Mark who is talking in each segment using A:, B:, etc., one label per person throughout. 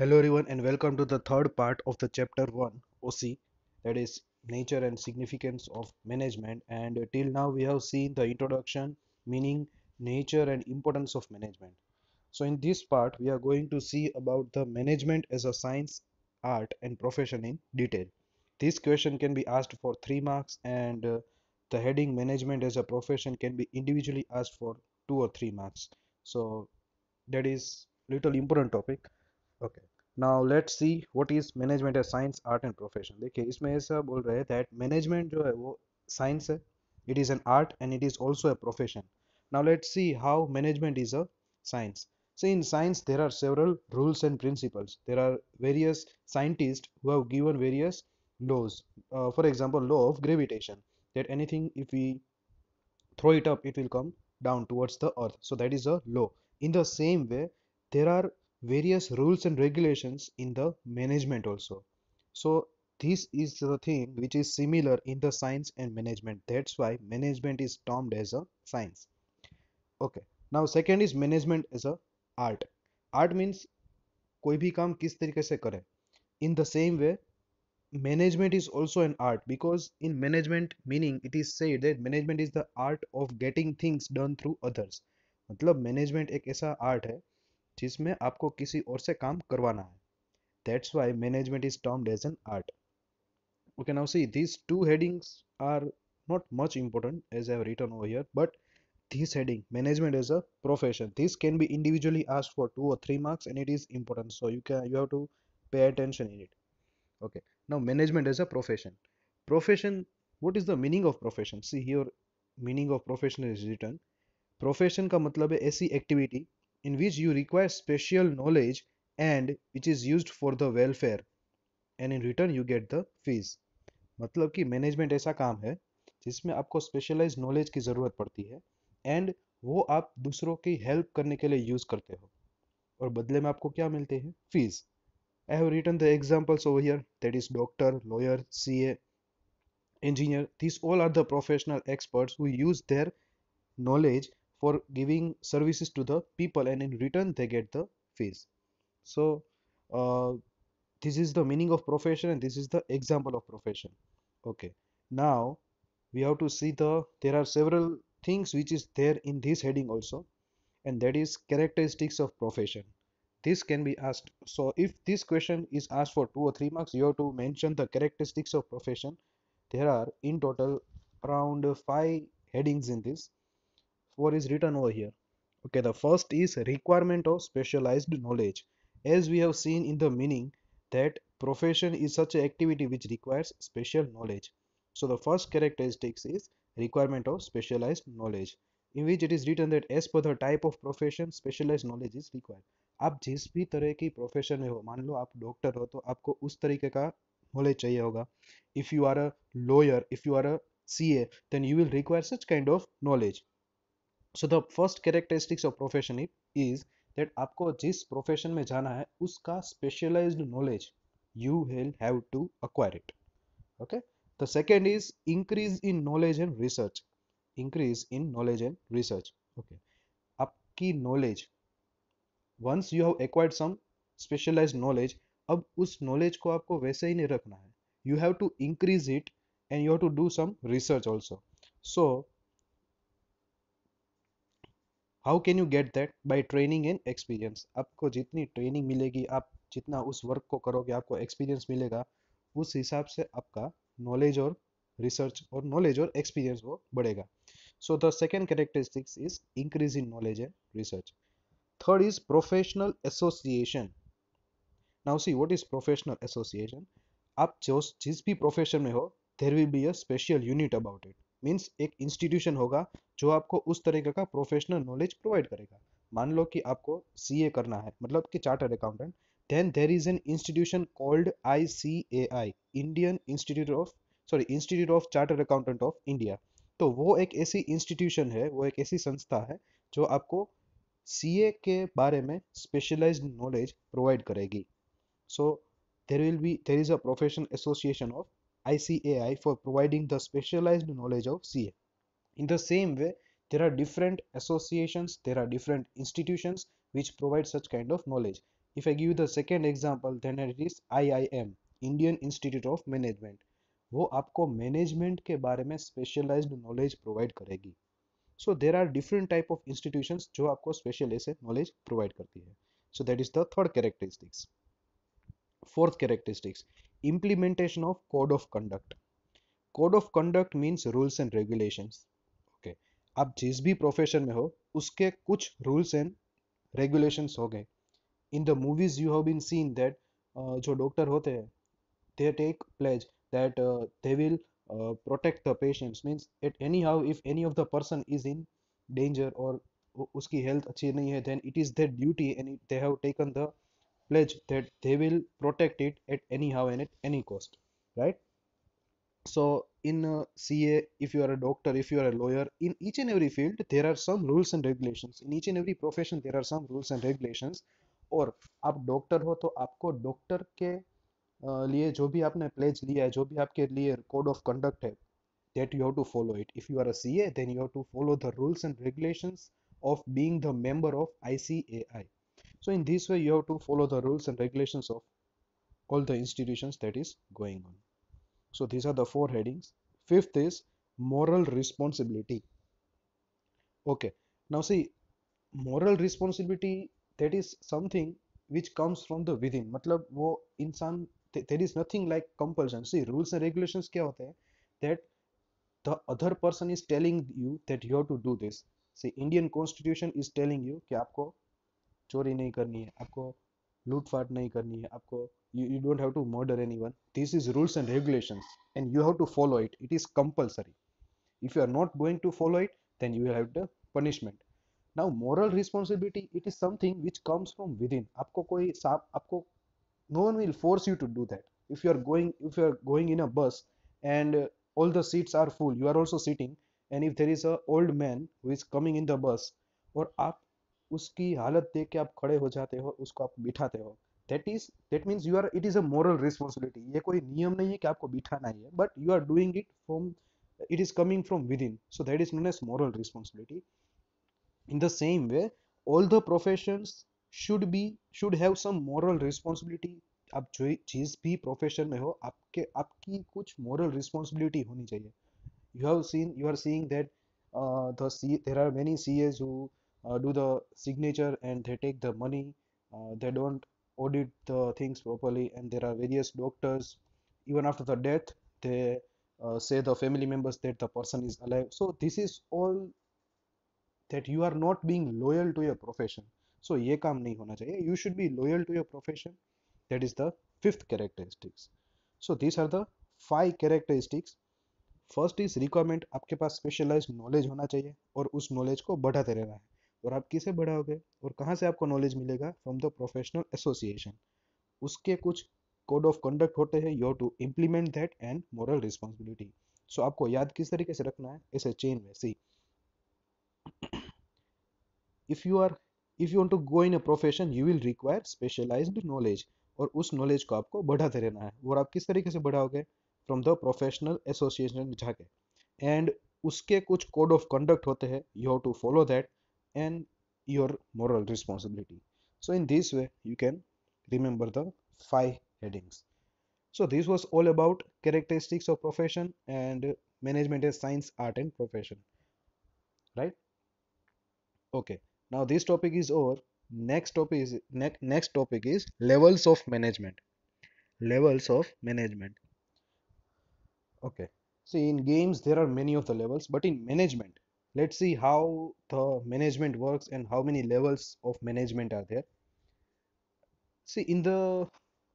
A: Hello everyone and welcome to the third part of the chapter 1 OC that is nature and significance of management and till now we have seen the introduction meaning nature and importance of management. So in this part we are going to see about the management as a science, art and profession in detail. This question can be asked for 3 marks and uh, the heading management as a profession can be individually asked for 2 or 3 marks. So that is little important topic now let's see what is management as science art and profession देखिए इसमें ऐसा बोल रहे हैं that management जो है वो science है it is an art and it is also a profession now let's see how management is a So in science, there are several rules and principles. There are various scientists who have given various laws. Uh, for example, law of gravitation that anything if we throw it up, it will come down towards the earth. So that is a law. In the same way, there are various rules and regulations in the management also so this is the thing which is similar in the science and management that's why management is termed as a science okay now second is management as a art art means कोई भी काम किस तरीके से करें in the same way management is also an art because in management meaning it is said that management is the art of getting things done through others मतलब management एक ऐसा art है जिसमें आपको किसी और से काम करवाना है that's why management is termed as an art we now see these two headings are not much important as I've written over here but this heading management is a profession this can be individually asked for two और three marks and it is important so you can you have to pay attention in it okay now management is a profession profession what is the meaning of profession see here meaning of profession is written profession का मतलब है ऐसी activity in which you require special knowledge and which is used for the welfare and in return you get the fees मतलब कि management ऐसा काम है जिसमें आपको स्पेशलाइज नॉलेज की ज़रूरत पड़ती है एंड वो आप दूसरों की हेल्प करने के लिए यूज़ करते हो और बदले में आपको क्या मिलते हैं fees I have written the examples over here that is doctor lawyer C A engineer these all are the professional experts who use their knowledge for giving services to the people and in return they get the fees so uh, this is the meaning of profession and this is the example of profession okay now we have to see the there are several things which is there in this heading also and that is characteristics of profession this can be asked so if this question is asked for two or three marks you have to mention the characteristics of profession there are in total around five headings in this what is written over here okay the first is requirement of specialized knowledge as we have seen in the meaning that profession is such an activity which requires special knowledge so the first characteristics is requirement of specialized knowledge in which it is written that as per the type of profession specialized knowledge is required आप जिस भी तरह की profession में हो मान लो आप doctor हो तो आपको उस तरीके का नॉलेज चाहिए होगा if you are a lawyer if you are a C A then you will require such kind of knowledge so the first characteristics of profession is that आपको जिस प्रोफेशन में जाना है उसका specialize knowledge you will have to acquire it okay the second is increase in knowledge and research increase in knowledge and research okay आपकी knowledge once you have acquired some specialize knowledge अब उस knowledge को आपको वैसे ही नहीं रखना है you have to increase it and you have to do some research also so how can you get that by training and experience आपको जितनी ट्रेनिंग मिलेगी आप जितना उस वर्क को करोगे आपको एक्सपीरियंस मिलेगा उस हिसाब से आपका नॉलेज और रिसर्च और नॉलेज और एक्सपीरियंस वो बढ़ेगा so the second characteristics is increase in knowledge and research third is professional association now see what is professional association आप जो जिस भी प्रोफेशन में हो there will be a special unit about it means एक institution होगा जो आपको उस तरीके का प्रोफेशनल नॉलेज प्रोवाइड करेगा मान लो कि आपको सी करना है मतलब कि chartered accountant then there is an institution called I C A I Indian Institute of sorry Institute of Chartered Accountant of India तो वो एक ऐसी इंस्टीट्यूशन है वो एक ऐसी संस्था है जो आपको सी के बारे में स्पेशलाइज नॉलेज प्रोवाइड करेगी so there will be there is a profession association of ICAI for providing the specialized knowledge of CA. In the same way, there are different associations, there are different institutions which provide such kind of knowledge. If I give you the second example, then it is IIM, Indian Institute of Management. वो आपको management के बारे में specialised knowledge provide करेगी so there are different type of institutions जो आपको special ऐसे knowledge provide करती है so that is the third characteristics fourth characteristics implementation of code of conduct code of conduct means rules and regulations okay आप जिस भी profession में हो उसके कुछ रूल्स एंड रेगुलेशंस हो गए in the movies you have been seen that जो डॉक्टर होते हैं they take pledge that they will protect the patients means at any how if any of the person is in danger और उसकी health अच्छी नहीं है then it is their duty and they have taken the pledge that they will protect it at anyhow and at any cost right so in a ca if you are a doctor if you are a lawyer in each and every field there are some rules and regulations in each and every profession there are some rules and regulations और आप doctor हो तो आपको doctor के लिए जो भी आपने प्लेज लिया है जो भी आपके लिए कोड ऑफ कंडक्ट है that you have to follow it. If you are a CA, then you have to follow the rules and regulations of being the member of ICAI. so in this way you have to follow the rules and regulations of all the institutions that is going on so these are the four headings fifth is moral responsibility okay now see moral responsibility that is something which comes from the within मतलब वो इंसान there is nothing like compulsion see rules and regulations क्या होते हैं that the other person is telling you that you have to do this see Indian constitution is telling you कि आपको चोरी नहीं करनी है आपको लूटफाट नहीं करनी है आपको you don't have to murder anyone this is rules and regulations and you have to follow it it is compulsory if you are not going to follow it then you have the punishment now moral responsibility it is something which comes from within आपको कोई साफ आपको no one will force you to do that if you are going if you are going in a bus and all the seats are full you are also sitting and if there is a old man who is coming in the bus और आप उसकी हालत देख के आप खड़े हो जाते हो उसको आप बिठाते हो that is that means you are it is a moral responsibility ये कोई नियम नहीं है कि आपको बिठाना ही है but you are doing it from it is coming from within so that is known as moral responsibility in the same way all the professions should be should have some moral responsibility आप जो जिस भी profession में हो आपके आपकी कुछ moral responsibility होनी चाहिए you have seen you are seeing that the C, there are many CAs who uh, do the signature and they take the money uh, they don't audit the things properly and there are various doctors even after the death they uh, say the family members that the person is alive so this is all that you are not being loyal to your profession so ye kaam nahi hona chahiye you should be loyal to your profession that is the fifth characteristics so these are the five characteristics first is requirement आपके पास specialise knowledge होना चाहिए और उस knowledge को बढ़ाते रहना है और आप किसे बढ़ाओगे और कहाँ से आपको नॉलेज मिलेगा फ्रॉम द प्रोफेशनल एसोसिएशन उसके कुछ कोड ऑफ कंडक्ट होते हैं your to implement that and moral responsibility so आपको याद किस तरीके से रखना है इसे चेन में see if you are if you to go in a profession you will require specialise knowledge और उस नॉलेज को आपको बढ़ाते रहना है और आप किस तरीके से बढ़ाओगे फ्रॉम द प्रोफेशनल एसोसिएशन जाके एंड उसके कुछ कोड ऑफ कंडक्ट होते हैं you have to follow that and your moral responsibility so in this way you can remember the five headings so this was all about characteristics of profession and management as science art and profession right okay now this topic is over next topic is ne next topic is levels of management levels of management okay see in games there are many of the levels but in management let's see how the management works and how many levels of management are there see in the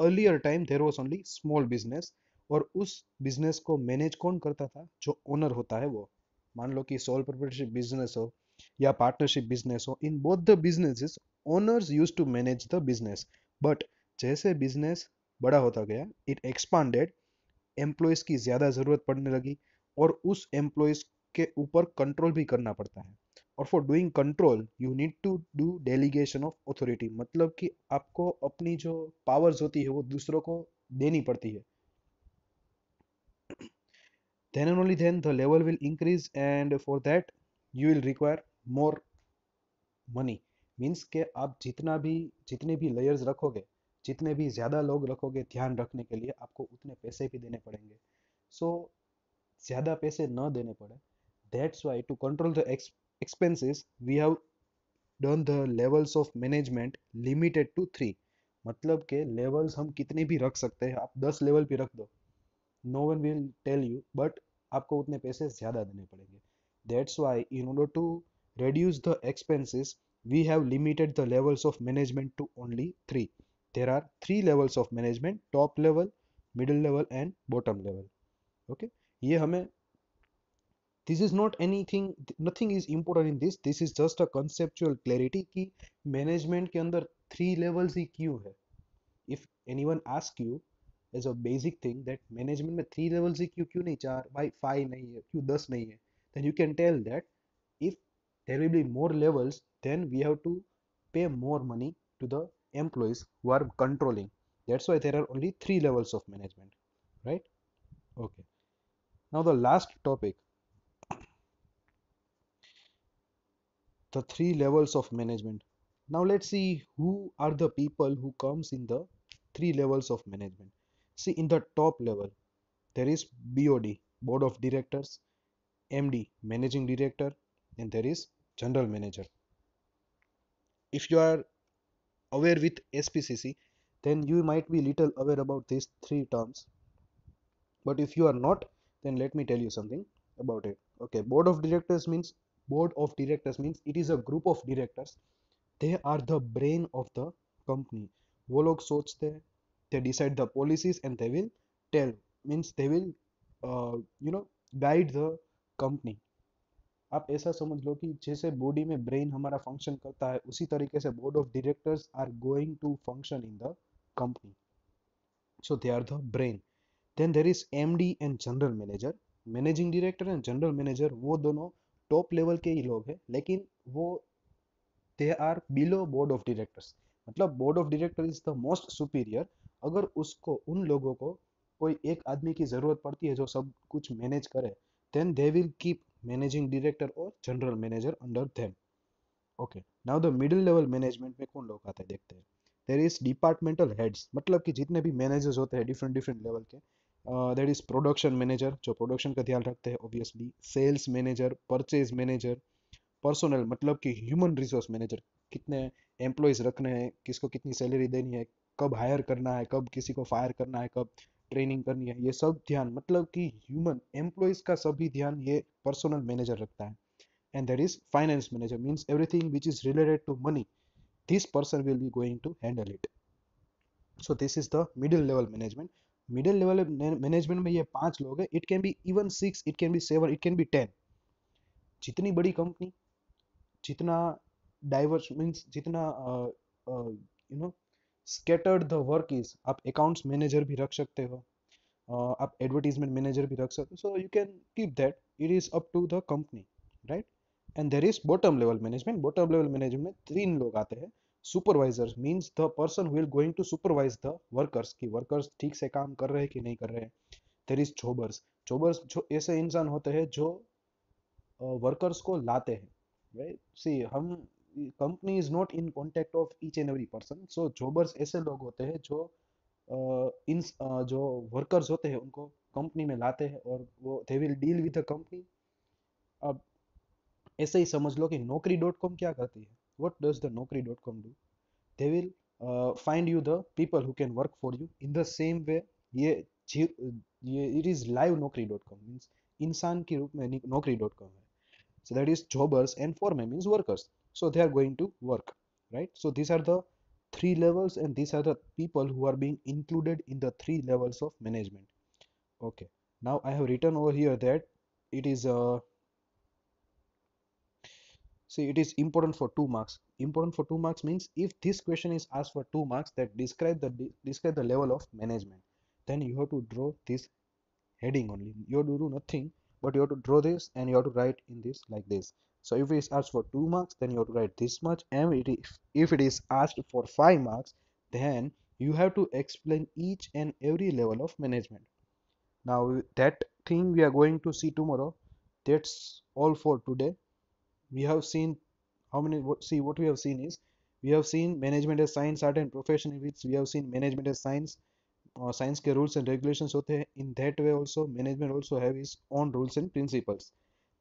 A: earlier time there was only small business और उस business को manage कौन करता था जो owner होता है वो मान लो कि सोल प्रॉपर्टरशिप बिजनेस हो या पार्टनरशिप बिजनेस हो in both the businesses owners use to manage the business but जैसे बिजनेस बड़ा होता गया इट एक्सपांडेड एम्प्लॉयज़ की ज़्यादा ज़रूरत पड़ने लगी और उस एम्प्लॉयज़ के ऊपर कंट्रोल भी करना पड़ता है और for doing control you need to do delegation of authority मतलब कि आपको अपनी जो पावर्स होती है वो दूसरों को देनी पड़ती है then and only then the level will increase and for that you will require more money means के आप जितना भी जितने भी लेयर्स रखोगे जितने भी ज़्यादा लोग रखोगे ध्यान रखने के लिए आपको उतने पैसे भी देने पड़ेंगे सो so, ज़्यादा पैसे न देने पड़े that's why to control the ex- expenses we have done the levels of management limited to three मतलब के लेवल्स हम कितने भी रख सकते हैं आप दस लेवल पे रख दो no one will tell you but आपको उतने पैसे ज़्यादा देने पड़ेंगे that's why in order to reduce the expenses, we have limited the levels of management to only three. There are three levels of management top level, middle level, and bottom level. Okay, ये हमें this is not anything nothing is important in this this is just a conceptual clarity कि management ke under three levels ही क्यों hai. if anyone ask you as a basic thing that management में three levels ही क्यों क्यों नहीं चार five nahi hai क्यों 10 nahi hai, then you can tell that if there will be more levels then we have to pay more money to the employees who are controlling that's why there are only three levels of management right okay now the last topic the three levels of management now let's see who are the people who comes in the three levels of management see in the top level there is bod board of directors md managing director and there is general manager if you are aware with spcc then you might be little aware about these three terms but if you are not then let me tell you something about it okay board of directors means board of directors means it is a group of directors they are the brain of the company वो लोग सोचते हैं they decide the policies and they will tell means they will uh, you know guide the company आप ऐसा समझ लो कि जैसे body में ब्रेन हमारा फंक्शन करता है उसी तरीके से board of directors are going to function in the company so they are the brain then there is M and general manager managing director and general manager वो दोनों टॉप लेवल के ही लोग हैं लेकिन वो they are below board of directors मतलब board of director is the most superior अगर उसको उन लोगों को कोई एक आदमी की ज़रूरत पड़ती है जो सब कुछ मैनेज करे then they will keep managing director और general manager under them okay now the middle level management में कौन लोग आते हैं देखते हैं देर इज डिपार्टमेंटल हेड्स मतलब कि जितने भी मैनेजर्स होते हैं डिफरेंट डिफरेंट लेवल के दैट इज़ प्रोडक्शन मैनेजर जो प्रोडक्शन का ध्यान रखते हैं obviously sales manager purchase manager personnel मतलब कि ह्यूमन रिसोर्स मैनेजर कितने एम्प्लॉयज़ रखने हैं किसको कितनी सैलरी देनी है कब हायर करना है कब किसी को फायर करना है कब ट्रेनिंग करनी है ये सब ध्यान मतलब कि ह्यूमन एम्प्लॉयज़ का सभी ध्यान ये पर्सनल मैनेजर रखता है and that is finance manager means everything which is related to money this person will be going to handle it so this is the middle level management middle level management में ये पांच लोग हैं it can be even six it can be seven it can be ten जितनी बड़ी company जितना diverse means जितना you know scattered the work is आप अकाउंट्स मैनेजर भी रख सकते हो uh, आप एडवर्टीजमेंट मैनेजर भी रख सकते हो so you can keep that it is up to the company right and there is bottom level management bottom level management में तीन लोग आते हैं supervisor means the person who going to supervise the workers कि workers ठीक से काम कर रहे हैं कि नहीं कर रहे देर इज जोबर्स जोबर्स जो ऐसे इंसान होते हैं जो वर्कर्स को लाते हैं सी हम company is not in contact of each and every person so ऐसे लोग होते हैं जो इन जो वर्कर्स होते हैं उनको कंपनी में लाते हैं और वो they will deal with the company अब ऐसे ही समझ लो कि नौकरी डॉट कॉम क्या करती है what does the nokri.com do they will uh, find you the people who can work for you in the same way ये ये It is live nokri.com means insan ki roop mein nokri.com hai. So that is jobbers and है so that is jobbers and foreman means workers so they are going to three levels and these are the people who are being included in the three levels of management okay now i have written over here that it is a uh, so it is important for two marks important for two marks means if this question is asked for two marks that describe the de describe the level of management then you have to draw this heading only you have to do nothing but you have to draw this and you have to write in this like this so if it is asked for two marks then you have to write this much and it is, if it is asked for five marks then you have to explain each and every level of management now that thing we are going to see tomorrow that's all for today we have seen how many what see what we have seen is we have seen management as science art and profession in which we have seen management as science और science के rules and regulations होते हैं in that way also management also have is on rules and principles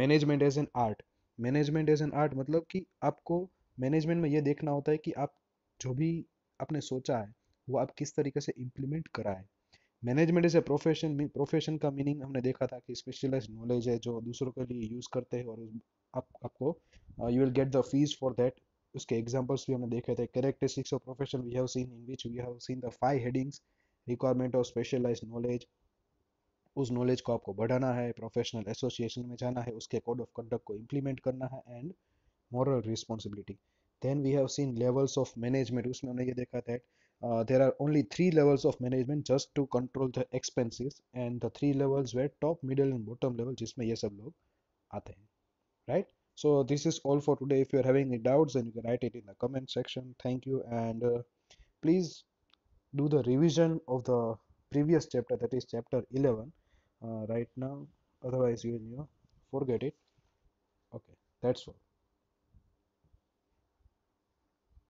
A: management as an art management as an art मतलब कि आपको management में ये देखना होता है कि आप जो भी आपने सोचा है वो आप किस तरीके से इम्प्लीमेंट कराएं management is a profession profession का मीनिंग हमने देखा था कि स्पेशलाइज नॉलेज है जो दूसरों के लिए यूज़ करते हैं और आप आपको you will get the fees for that उसके एग्जाम्पल्स भी हमने देखे थे characteristics of profession we have seen in which we have seen the five headings requirement of specialise knowledge उस नॉलेज को आपको बढ़ाना है प्रोफेशनल एसोसिएशन में जाना है उसके कोड ऑफ कंडक्ट को इम्प्लीमेंट करना है and moral responsibility then we have seen levels of management उसमें हमने ये देखा that uh, there are only three levels of management just to control the expenses and the three levels were top middle and bottom level जिसमें ये सब लोग आते हैं right so this is all for today if you are having any doubts then you can write it in the comment section thank you and uh, please do the revision of the previous chapter that is chapter 11 uh, right now otherwise you will you know forget it okay that's all